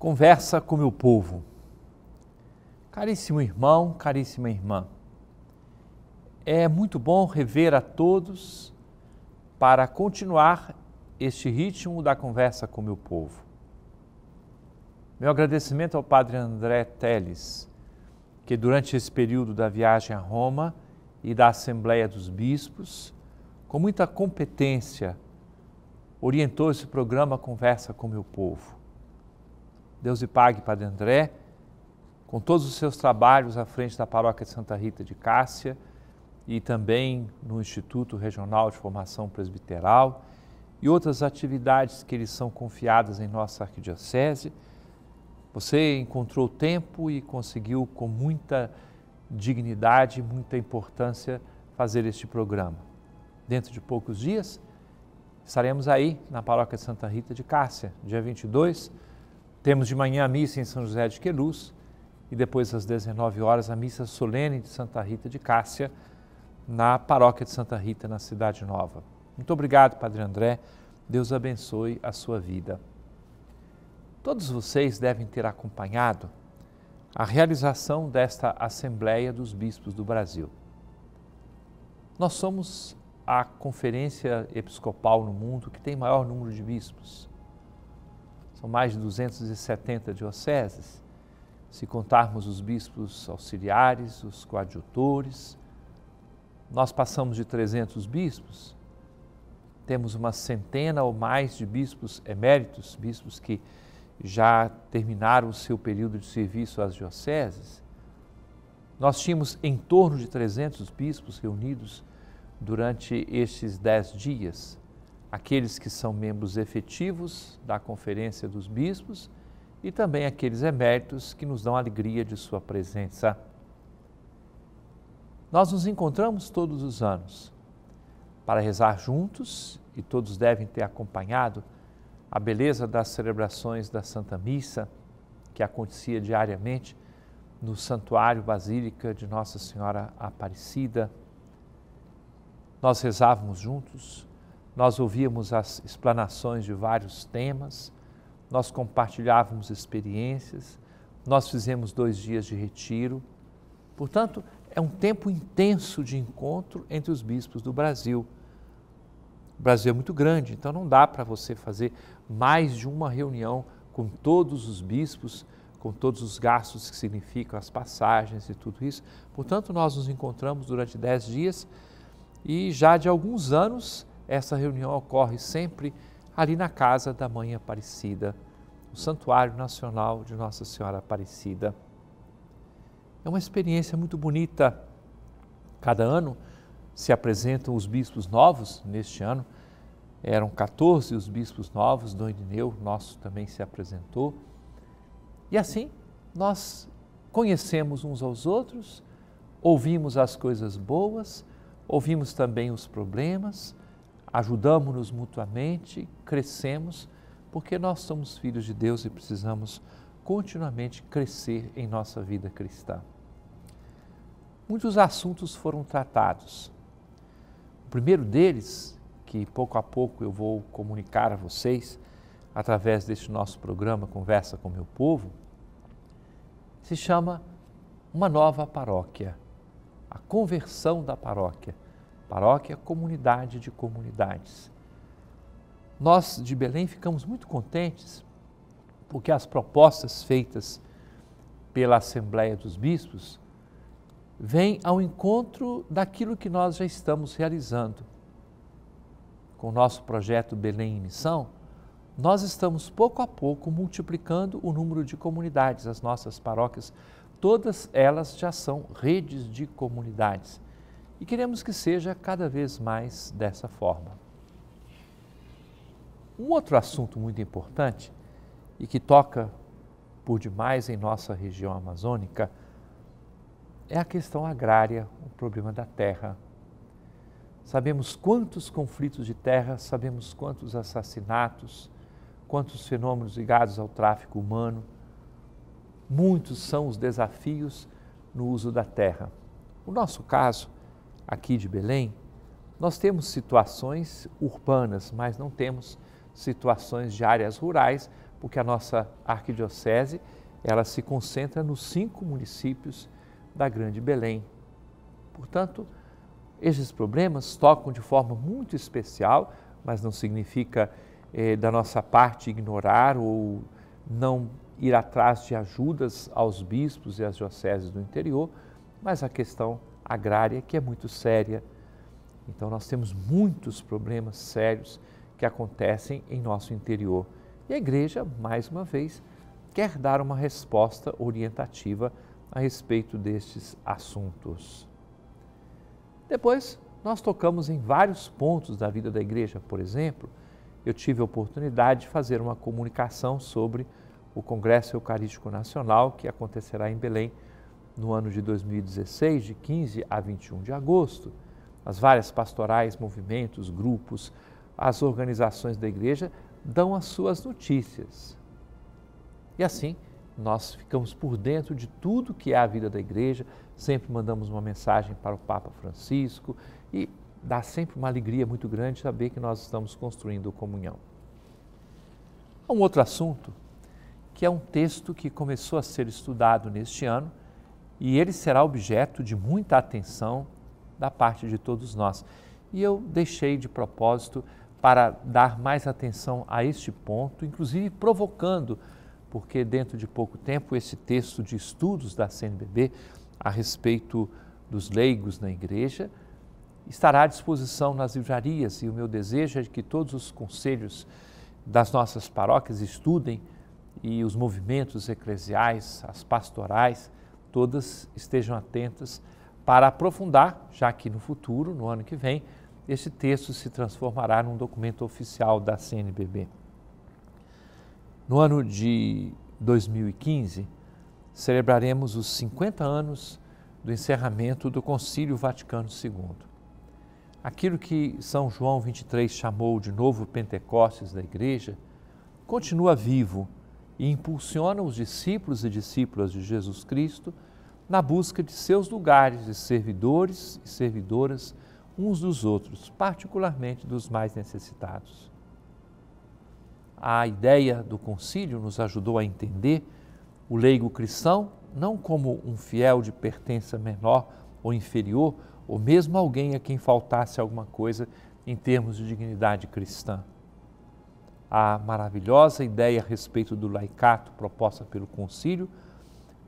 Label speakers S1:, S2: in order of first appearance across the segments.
S1: Conversa com meu povo. Caríssimo irmão, caríssima irmã, é muito bom rever a todos para continuar este ritmo da conversa com meu povo. Meu agradecimento ao Padre André Teles, que durante esse período da viagem a Roma e da Assembleia dos Bispos, com muita competência, orientou esse programa Conversa com meu povo. Deus lhe pague, Padre André, com todos os seus trabalhos à frente da Paróquia de Santa Rita de Cássia e também no Instituto Regional de Formação Presbiteral e outras atividades que eles são confiadas em nossa arquidiocese. Você encontrou tempo e conseguiu com muita dignidade, muita importância fazer este programa. Dentro de poucos dias, estaremos aí na Paróquia de Santa Rita de Cássia, dia 22 temos de manhã a missa em São José de Queluz e depois às 19 horas a missa solene de Santa Rita de Cássia na paróquia de Santa Rita na Cidade Nova. Muito obrigado, Padre André. Deus abençoe a sua vida. Todos vocês devem ter acompanhado a realização desta Assembleia dos Bispos do Brasil. Nós somos a conferência episcopal no mundo que tem maior número de bispos. São mais de 270 dioceses, se contarmos os bispos auxiliares, os coadjutores. Nós passamos de 300 bispos, temos uma centena ou mais de bispos eméritos, bispos que já terminaram o seu período de serviço às dioceses. Nós tínhamos em torno de 300 bispos reunidos durante estes dez dias aqueles que são membros efetivos da Conferência dos Bispos e também aqueles eméritos que nos dão alegria de sua presença. Nós nos encontramos todos os anos para rezar juntos e todos devem ter acompanhado a beleza das celebrações da Santa Missa que acontecia diariamente no Santuário Basílica de Nossa Senhora Aparecida. Nós rezávamos juntos nós ouvíamos as explanações de vários temas, nós compartilhávamos experiências, nós fizemos dois dias de retiro. Portanto, é um tempo intenso de encontro entre os bispos do Brasil. O Brasil é muito grande, então não dá para você fazer mais de uma reunião com todos os bispos, com todos os gastos que significam as passagens e tudo isso. Portanto, nós nos encontramos durante dez dias e já de alguns anos essa reunião ocorre sempre ali na casa da Mãe Aparecida, no Santuário Nacional de Nossa Senhora Aparecida. É uma experiência muito bonita. Cada ano se apresentam os bispos novos. Neste ano eram 14 os bispos novos, Dom Irineu, nosso também se apresentou. E assim nós conhecemos uns aos outros, ouvimos as coisas boas, ouvimos também os problemas, ajudamos-nos mutuamente, crescemos, porque nós somos filhos de Deus e precisamos continuamente crescer em nossa vida cristã. Muitos assuntos foram tratados. O primeiro deles, que pouco a pouco eu vou comunicar a vocês através deste nosso programa Conversa com meu povo, se chama Uma Nova Paróquia, a conversão da paróquia paróquia, comunidade de comunidades. Nós de Belém ficamos muito contentes porque as propostas feitas pela Assembleia dos Bispos vêm ao encontro daquilo que nós já estamos realizando. Com o nosso projeto Belém em Missão, nós estamos pouco a pouco multiplicando o número de comunidades, as nossas paróquias, todas elas já são redes de comunidades. E queremos que seja cada vez mais dessa forma. Um outro assunto muito importante e que toca por demais em nossa região amazônica é a questão agrária, o problema da terra. Sabemos quantos conflitos de terra, sabemos quantos assassinatos, quantos fenômenos ligados ao tráfico humano. Muitos são os desafios no uso da terra. O nosso caso aqui de Belém, nós temos situações urbanas, mas não temos situações de áreas rurais, porque a nossa arquidiocese ela se concentra nos cinco municípios da Grande Belém. Portanto, esses problemas tocam de forma muito especial, mas não significa eh, da nossa parte ignorar ou não ir atrás de ajudas aos bispos e às dioceses do interior, mas a questão agrária que é muito séria. Então nós temos muitos problemas sérios que acontecem em nosso interior. E a igreja, mais uma vez, quer dar uma resposta orientativa a respeito destes assuntos. Depois, nós tocamos em vários pontos da vida da igreja. Por exemplo, eu tive a oportunidade de fazer uma comunicação sobre o Congresso Eucarístico Nacional que acontecerá em Belém no ano de 2016, de 15 a 21 de agosto, as várias pastorais, movimentos, grupos, as organizações da igreja dão as suas notícias. E assim, nós ficamos por dentro de tudo que é a vida da igreja, sempre mandamos uma mensagem para o Papa Francisco e dá sempre uma alegria muito grande saber que nós estamos construindo comunhão. Um outro assunto, que é um texto que começou a ser estudado neste ano e ele será objeto de muita atenção da parte de todos nós. E eu deixei de propósito para dar mais atenção a este ponto, inclusive provocando, porque dentro de pouco tempo esse texto de estudos da CNBB a respeito dos leigos na igreja estará à disposição nas livrarias e o meu desejo é que todos os conselhos das nossas paróquias estudem e os movimentos eclesiais, as pastorais, todas estejam atentas para aprofundar, já que no futuro, no ano que vem, este texto se transformará num documento oficial da CNBB. No ano de 2015, celebraremos os 50 anos do encerramento do Concílio Vaticano II. Aquilo que São João 23 chamou de novo Pentecostes da Igreja continua vivo e impulsiona os discípulos e discípulas de Jesus Cristo na busca de seus lugares de servidores e servidoras uns dos outros, particularmente dos mais necessitados. A ideia do concílio nos ajudou a entender o leigo cristão não como um fiel de pertença menor ou inferior, ou mesmo alguém a quem faltasse alguma coisa em termos de dignidade cristã, a maravilhosa ideia a respeito do laicato proposta pelo concílio,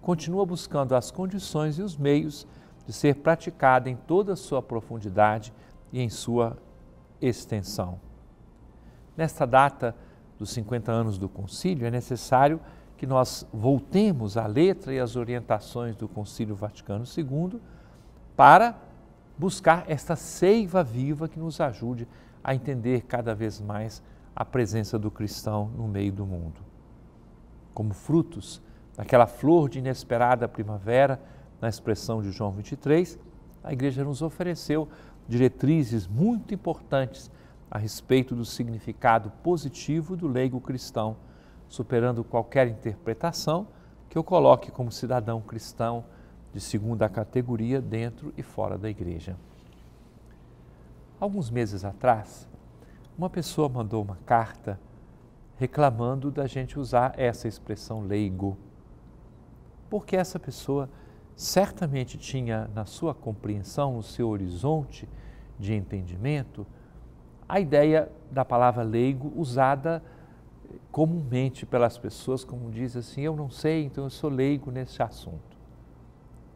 S1: continua buscando as condições e os meios de ser praticada em toda a sua profundidade e em sua extensão. Nesta data dos 50 anos do concílio, é necessário que nós voltemos à letra e às orientações do Concílio Vaticano II para buscar esta seiva viva que nos ajude a entender cada vez mais a presença do cristão no meio do mundo. Como frutos daquela flor de inesperada primavera, na expressão de João 23, a igreja nos ofereceu diretrizes muito importantes a respeito do significado positivo do leigo cristão, superando qualquer interpretação que o coloque como cidadão cristão de segunda categoria dentro e fora da igreja. Alguns meses atrás, uma pessoa mandou uma carta reclamando da gente usar essa expressão leigo, porque essa pessoa certamente tinha na sua compreensão, no seu horizonte de entendimento, a ideia da palavra leigo usada comumente pelas pessoas, como diz assim, eu não sei, então eu sou leigo nesse assunto.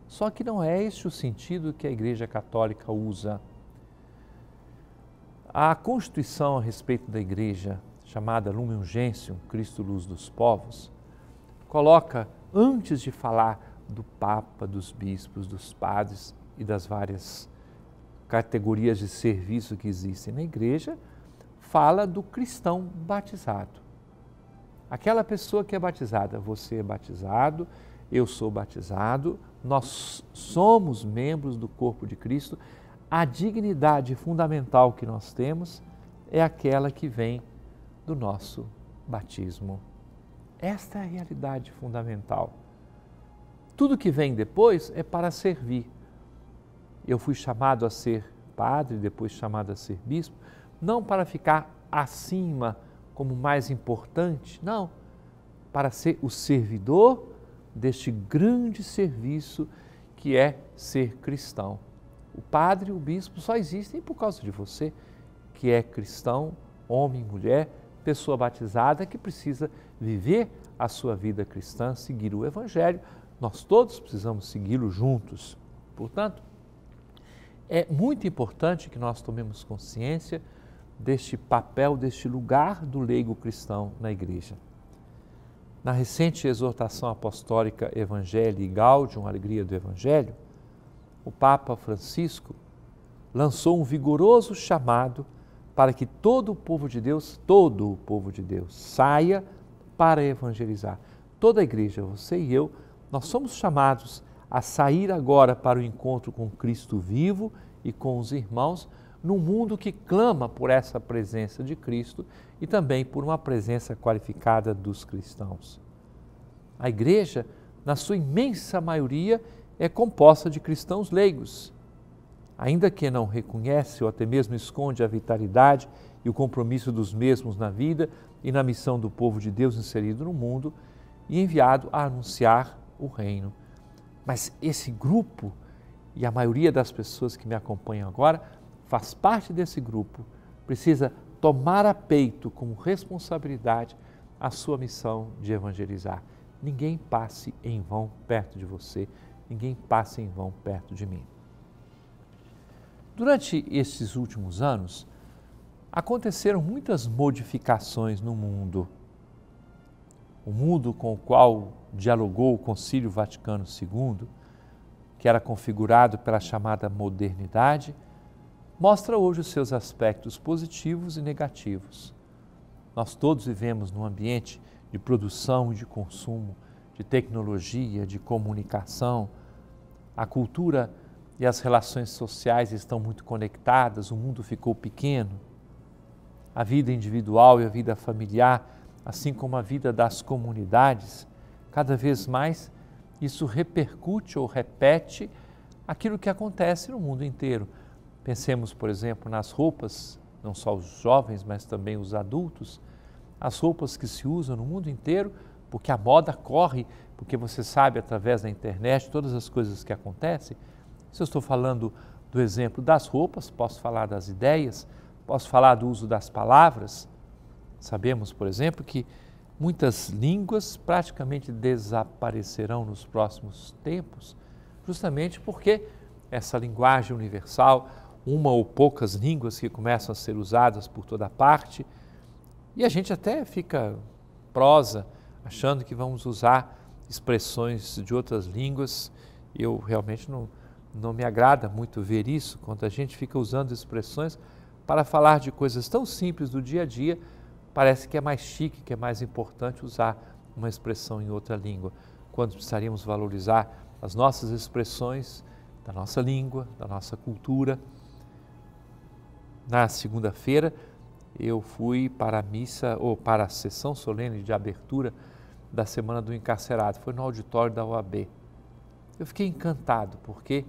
S1: Só que não é este o sentido que a Igreja Católica usa. A Constituição a respeito da Igreja, chamada Lumen Gentium, Cristo Luz dos Povos, coloca, antes de falar do Papa, dos bispos, dos padres e das várias categorias de serviço que existem na Igreja, fala do cristão batizado. Aquela pessoa que é batizada, você é batizado, eu sou batizado, nós somos membros do corpo de Cristo a dignidade fundamental que nós temos é aquela que vem do nosso batismo. Esta é a realidade fundamental. Tudo que vem depois é para servir. Eu fui chamado a ser padre, depois chamado a ser bispo, não para ficar acima como mais importante, não, para ser o servidor deste grande serviço que é ser cristão. O padre e o bispo só existem por causa de você, que é cristão, homem, mulher, pessoa batizada que precisa viver a sua vida cristã, seguir o Evangelho. Nós todos precisamos segui-lo juntos. Portanto, é muito importante que nós tomemos consciência deste papel, deste lugar do leigo cristão na igreja. Na recente exortação apostólica Evangelii Gaudium, Alegria do Evangelho, o Papa Francisco lançou um vigoroso chamado para que todo o povo de Deus, todo o povo de Deus, saia para evangelizar. Toda a igreja, você e eu, nós somos chamados a sair agora para o encontro com Cristo vivo e com os irmãos, num mundo que clama por essa presença de Cristo e também por uma presença qualificada dos cristãos. A igreja, na sua imensa maioria, é composta de cristãos leigos, ainda que não reconhece ou até mesmo esconde a vitalidade e o compromisso dos mesmos na vida e na missão do povo de Deus inserido no mundo e enviado a anunciar o reino. Mas esse grupo e a maioria das pessoas que me acompanham agora faz parte desse grupo, precisa tomar a peito como responsabilidade a sua missão de evangelizar. Ninguém passe em vão perto de você ninguém passa em vão perto de mim. Durante esses últimos anos, aconteceram muitas modificações no mundo. O mundo com o qual dialogou o Concílio Vaticano II, que era configurado pela chamada modernidade, mostra hoje os seus aspectos positivos e negativos. Nós todos vivemos num ambiente de produção e de consumo de tecnologia, de comunicação. A cultura e as relações sociais estão muito conectadas, o mundo ficou pequeno. A vida individual e a vida familiar, assim como a vida das comunidades, cada vez mais isso repercute ou repete aquilo que acontece no mundo inteiro. Pensemos, por exemplo, nas roupas, não só os jovens, mas também os adultos. As roupas que se usam no mundo inteiro porque a moda corre, porque você sabe através da internet todas as coisas que acontecem. Se eu estou falando do exemplo das roupas, posso falar das ideias, posso falar do uso das palavras. Sabemos, por exemplo, que muitas línguas praticamente desaparecerão nos próximos tempos, justamente porque essa linguagem universal, uma ou poucas línguas que começam a ser usadas por toda parte, e a gente até fica prosa, achando que vamos usar expressões de outras línguas. Eu realmente não, não me agrada muito ver isso, quando a gente fica usando expressões para falar de coisas tão simples do dia a dia, parece que é mais chique, que é mais importante usar uma expressão em outra língua, quando precisaríamos valorizar as nossas expressões da nossa língua, da nossa cultura. Na segunda-feira, eu fui para a missa ou para a sessão solene de abertura da Semana do Encarcerado, foi no auditório da OAB. Eu fiquei encantado, porque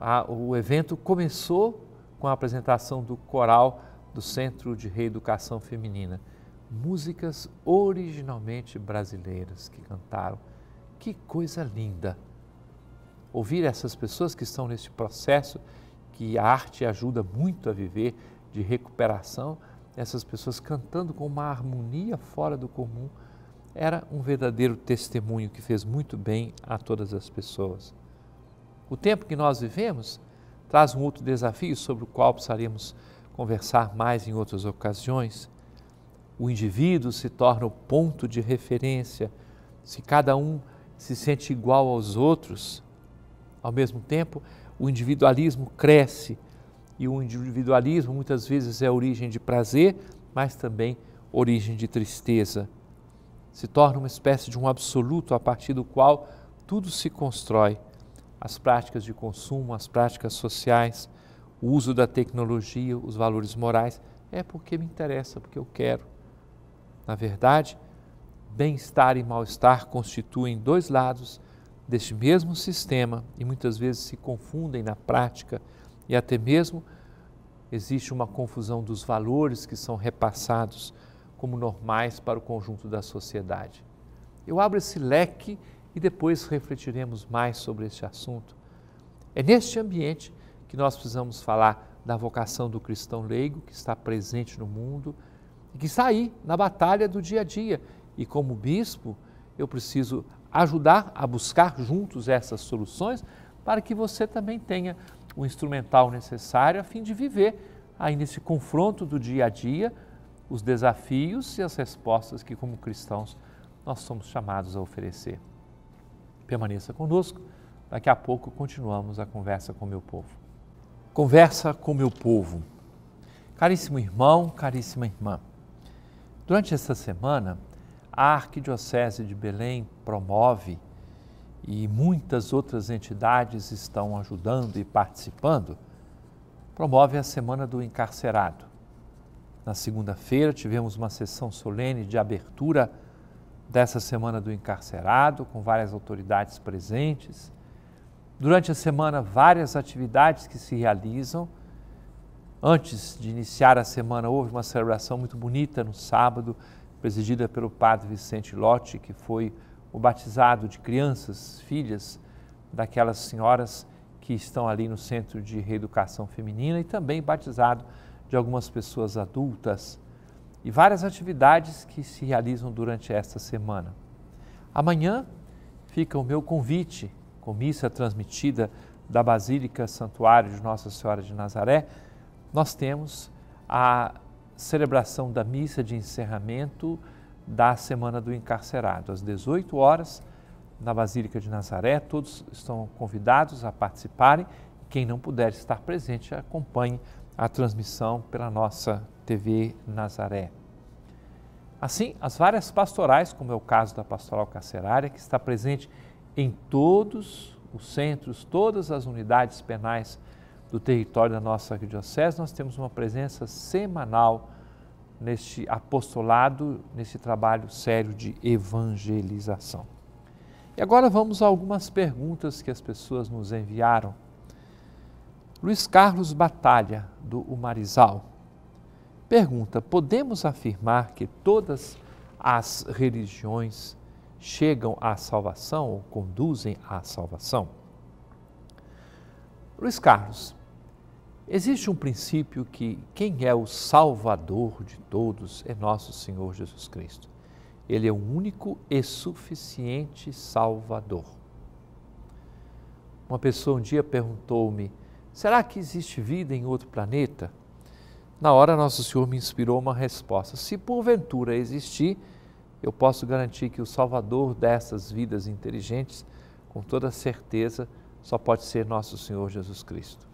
S1: a, o evento começou com a apresentação do coral do Centro de Reeducação Feminina. Músicas originalmente brasileiras que cantaram. Que coisa linda! Ouvir essas pessoas que estão nesse processo, que a arte ajuda muito a viver, de recuperação, essas pessoas cantando com uma harmonia fora do comum era um verdadeiro testemunho que fez muito bem a todas as pessoas. O tempo que nós vivemos traz um outro desafio sobre o qual precisaremos conversar mais em outras ocasiões. O indivíduo se torna o ponto de referência. Se cada um se sente igual aos outros, ao mesmo tempo, o individualismo cresce. E o individualismo muitas vezes é origem de prazer, mas também origem de tristeza se torna uma espécie de um absoluto a partir do qual tudo se constrói. As práticas de consumo, as práticas sociais, o uso da tecnologia, os valores morais, é porque me interessa, porque eu quero. Na verdade, bem-estar e mal-estar constituem dois lados deste mesmo sistema e muitas vezes se confundem na prática e até mesmo existe uma confusão dos valores que são repassados como normais para o conjunto da sociedade. Eu abro esse leque e depois refletiremos mais sobre este assunto. É neste ambiente que nós precisamos falar da vocação do cristão leigo que está presente no mundo e que está aí na batalha do dia a dia. E como bispo, eu preciso ajudar a buscar juntos essas soluções para que você também tenha o instrumental necessário a fim de viver ainda esse confronto do dia a dia os desafios e as respostas que, como cristãos, nós somos chamados a oferecer. Permaneça conosco, daqui a pouco continuamos a conversa com meu povo. Conversa com meu povo. Caríssimo irmão, caríssima irmã, durante esta semana, a Arquidiocese de Belém promove e muitas outras entidades estão ajudando e participando, promove a Semana do Encarcerado na segunda-feira tivemos uma sessão solene de abertura dessa semana do encarcerado, com várias autoridades presentes. Durante a semana, várias atividades que se realizam. Antes de iniciar a semana, houve uma celebração muito bonita no sábado, presidida pelo padre Vicente Lotti, que foi o batizado de crianças, filhas daquelas senhoras que estão ali no Centro de Reeducação Feminina e também batizado de algumas pessoas adultas e várias atividades que se realizam durante esta semana. Amanhã fica o meu convite com missa transmitida da Basílica Santuário de Nossa Senhora de Nazaré. Nós temos a celebração da missa de encerramento da Semana do Encarcerado, às 18 horas, na Basílica de Nazaré. Todos estão convidados a participarem. Quem não puder estar presente, acompanhe a transmissão pela nossa TV Nazaré. Assim, as várias pastorais, como é o caso da Pastoral Carcerária, que está presente em todos os centros, todas as unidades penais do território da nossa arquidiocese, nós temos uma presença semanal neste apostolado, nesse trabalho sério de evangelização. E agora vamos a algumas perguntas que as pessoas nos enviaram Luiz Carlos Batalha, do Umarizal, pergunta: podemos afirmar que todas as religiões chegam à salvação ou conduzem à salvação? Luiz Carlos, existe um princípio que quem é o Salvador de todos é nosso Senhor Jesus Cristo. Ele é o único e suficiente Salvador. Uma pessoa um dia perguntou-me Será que existe vida em outro planeta? Na hora, Nosso Senhor me inspirou uma resposta. Se porventura existir, eu posso garantir que o salvador dessas vidas inteligentes, com toda certeza, só pode ser nosso Senhor Jesus Cristo.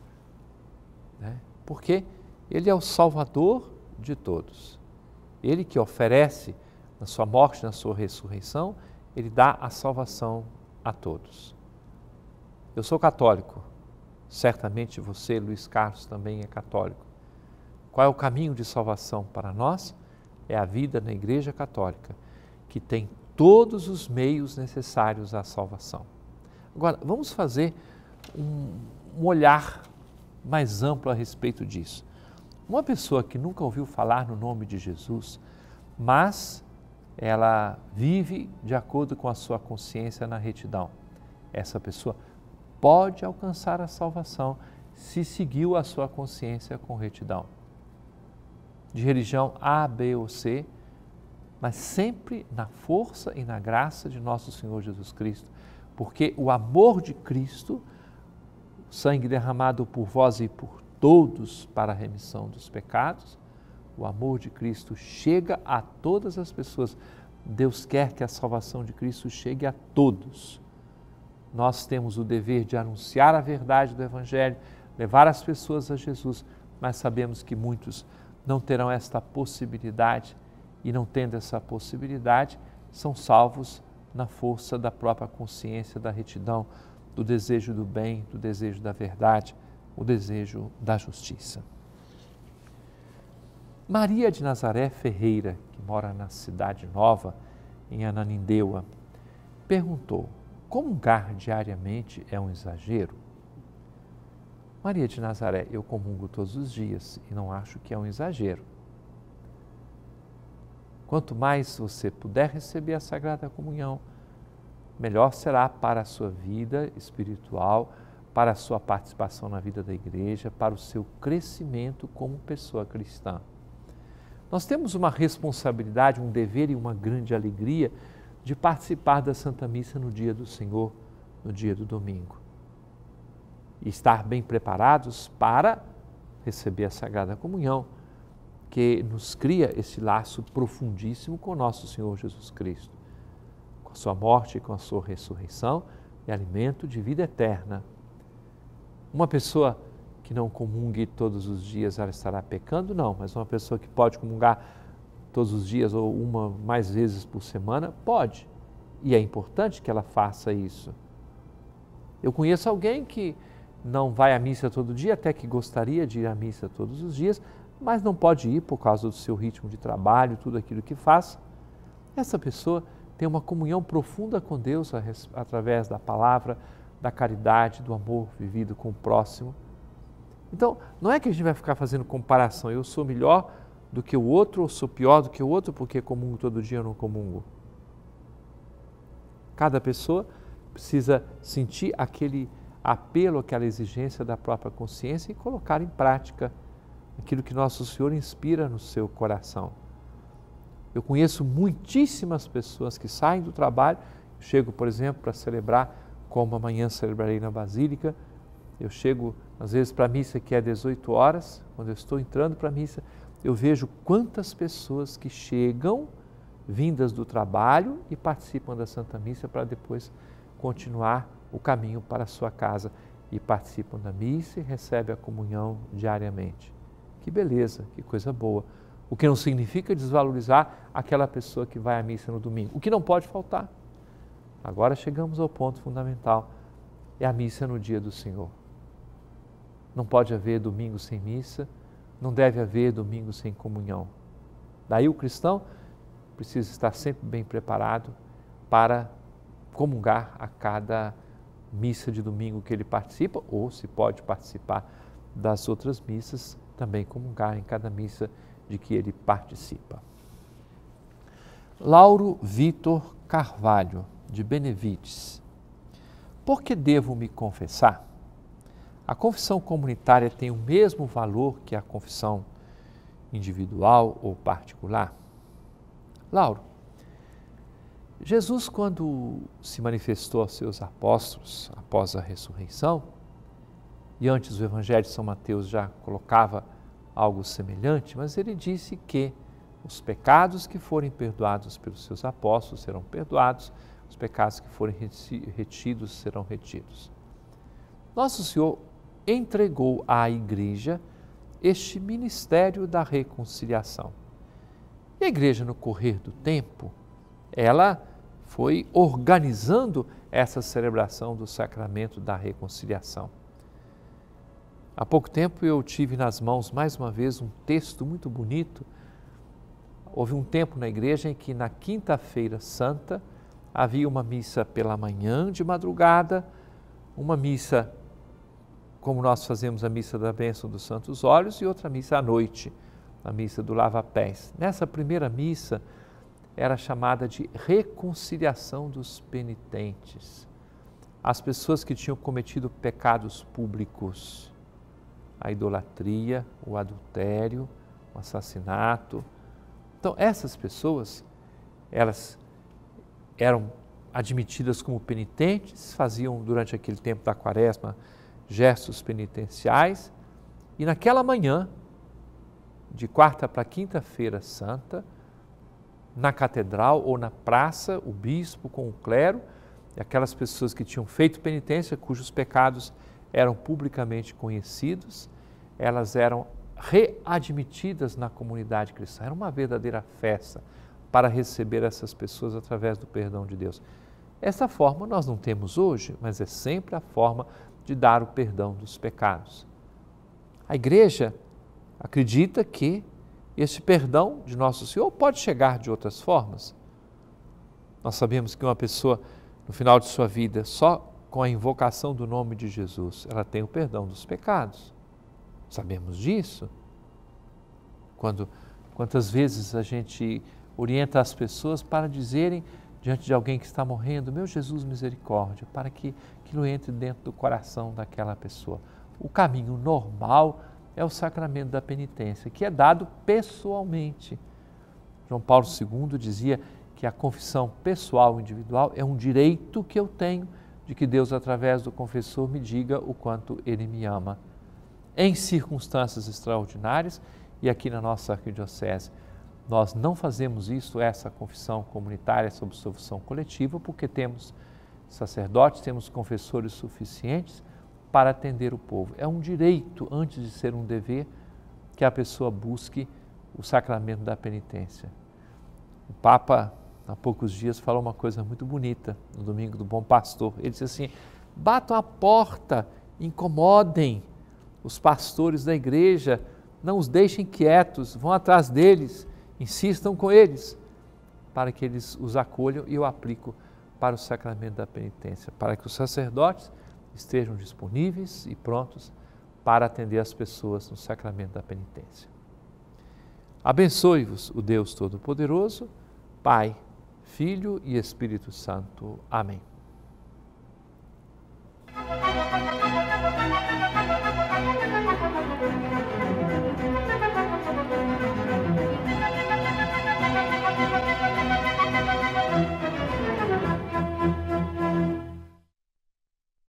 S1: Né? Porque Ele é o salvador de todos. Ele que oferece, na sua morte, na sua ressurreição, Ele dá a salvação a todos. Eu sou católico, Certamente você, Luiz Carlos, também é católico. Qual é o caminho de salvação para nós? É a vida na Igreja Católica, que tem todos os meios necessários à salvação. Agora, vamos fazer um, um olhar mais amplo a respeito disso. Uma pessoa que nunca ouviu falar no nome de Jesus, mas ela vive de acordo com a sua consciência na retidão. Essa pessoa pode alcançar a salvação se seguiu a sua consciência com retidão. De religião A, B ou C, mas sempre na força e na graça de nosso Senhor Jesus Cristo, porque o amor de Cristo, sangue derramado por vós e por todos para a remissão dos pecados, o amor de Cristo chega a todas as pessoas. Deus quer que a salvação de Cristo chegue a todos nós temos o dever de anunciar a verdade do Evangelho, levar as pessoas a Jesus, mas sabemos que muitos não terão esta possibilidade e, não tendo essa possibilidade, são salvos na força da própria consciência, da retidão, do desejo do bem, do desejo da verdade, o desejo da justiça. Maria de Nazaré Ferreira, que mora na Cidade Nova, em Ananindeua, perguntou: comungar diariamente é um exagero? Maria de Nazaré, eu comungo todos os dias e não acho que é um exagero. Quanto mais você puder receber a Sagrada Comunhão, melhor será para a sua vida espiritual, para a sua participação na vida da igreja, para o seu crescimento como pessoa cristã. Nós temos uma responsabilidade, um dever e uma grande alegria de participar da Santa Missa no dia do Senhor, no dia do domingo. E estar bem preparados para receber a Sagrada Comunhão, que nos cria esse laço profundíssimo com nosso Senhor Jesus Cristo. Com a sua morte e com a sua ressurreição, é alimento de vida eterna. Uma pessoa que não comungue todos os dias, ela estará pecando? Não, mas uma pessoa que pode comungar todos os dias ou uma mais vezes por semana? Pode. E é importante que ela faça isso. Eu conheço alguém que não vai à missa todo dia, até que gostaria de ir à missa todos os dias, mas não pode ir por causa do seu ritmo de trabalho, tudo aquilo que faz. Essa pessoa tem uma comunhão profunda com Deus através da palavra, da caridade, do amor vivido com o próximo. Então, não é que a gente vai ficar fazendo comparação, eu sou melhor do que o outro, ou sou pior do que o outro porque comungo todo dia não comungo. Cada pessoa precisa sentir aquele apelo, aquela exigência da própria consciência e colocar em prática aquilo que Nosso Senhor inspira no seu coração. Eu conheço muitíssimas pessoas que saem do trabalho, chego, por exemplo, para celebrar, como amanhã celebrarei na Basílica, eu chego às vezes para a missa que é 18 horas, quando eu estou entrando para a missa, eu vejo quantas pessoas que chegam vindas do trabalho e participam da Santa Missa para depois continuar o caminho para a sua casa e participam da missa e recebem a comunhão diariamente. Que beleza, que coisa boa. O que não significa desvalorizar aquela pessoa que vai à missa no domingo. O que não pode faltar. Agora chegamos ao ponto fundamental: é a missa no dia do Senhor. Não pode haver domingo sem missa não deve haver domingo sem comunhão. Daí o cristão precisa estar sempre bem preparado para comungar a cada missa de domingo que ele participa, ou se pode participar das outras missas, também comungar em cada missa de que ele participa. Lauro Vitor Carvalho, de Benevites. Por que devo me confessar? A confissão comunitária tem o mesmo valor que a confissão individual ou particular? Lauro, Jesus, quando se manifestou aos seus apóstolos após a ressurreição, e antes o Evangelho de São Mateus já colocava algo semelhante, mas ele disse que os pecados que forem perdoados pelos seus apóstolos serão perdoados, os pecados que forem retidos serão retidos. Nosso Senhor entregou à igreja este ministério da reconciliação. E a igreja, no correr do tempo, ela foi organizando essa celebração do sacramento da reconciliação. Há pouco tempo eu tive nas mãos mais uma vez um texto muito bonito. Houve um tempo na igreja em que na quinta-feira santa havia uma missa pela manhã de madrugada, uma missa como nós fazemos a missa da bênção dos Santos Olhos e outra missa à noite, a missa do lava-pés. Nessa primeira missa era chamada de reconciliação dos penitentes. As pessoas que tinham cometido pecados públicos, a idolatria, o adultério, o assassinato. Então, essas pessoas, elas eram admitidas como penitentes, faziam durante aquele tempo da quaresma gestos penitenciais. E naquela manhã, de quarta para quinta-feira santa, na catedral ou na praça, o bispo com o clero, aquelas pessoas que tinham feito penitência, cujos pecados eram publicamente conhecidos, elas eram readmitidas na comunidade cristã. Era uma verdadeira festa para receber essas pessoas através do perdão de Deus. Essa forma nós não temos hoje, mas é sempre a forma de dar o perdão dos pecados. A igreja acredita que esse perdão de Nosso Senhor pode chegar de outras formas. Nós sabemos que uma pessoa, no final de sua vida, só com a invocação do nome de Jesus, ela tem o perdão dos pecados. Sabemos disso. Quando, quantas vezes a gente orienta as pessoas para dizerem diante de alguém que está morrendo, meu Jesus, misericórdia, para que aquilo entre dentro do coração daquela pessoa. O caminho normal é o sacramento da penitência, que é dado pessoalmente. João Paulo II dizia que a confissão pessoal individual é um direito que eu tenho de que Deus, através do confessor, me diga o quanto ele me ama. Em circunstâncias extraordinárias, e aqui na nossa arquidiocese, nós não fazemos isso, essa confissão comunitária, essa absolvição coletiva, porque temos sacerdotes, temos confessores suficientes para atender o povo. É um direito, antes de ser um dever, que a pessoa busque o sacramento da penitência. O Papa, há poucos dias, falou uma coisa muito bonita no Domingo do Bom Pastor. Ele disse assim: batam a porta, incomodem os pastores da igreja, não os deixem quietos, vão atrás deles Insistam com eles para que eles os acolham e eu aplico para o sacramento da penitência, para que os sacerdotes estejam disponíveis e prontos para atender as pessoas no sacramento da penitência. Abençoe-vos o Deus Todo-Poderoso, Pai, Filho e Espírito Santo. Amém.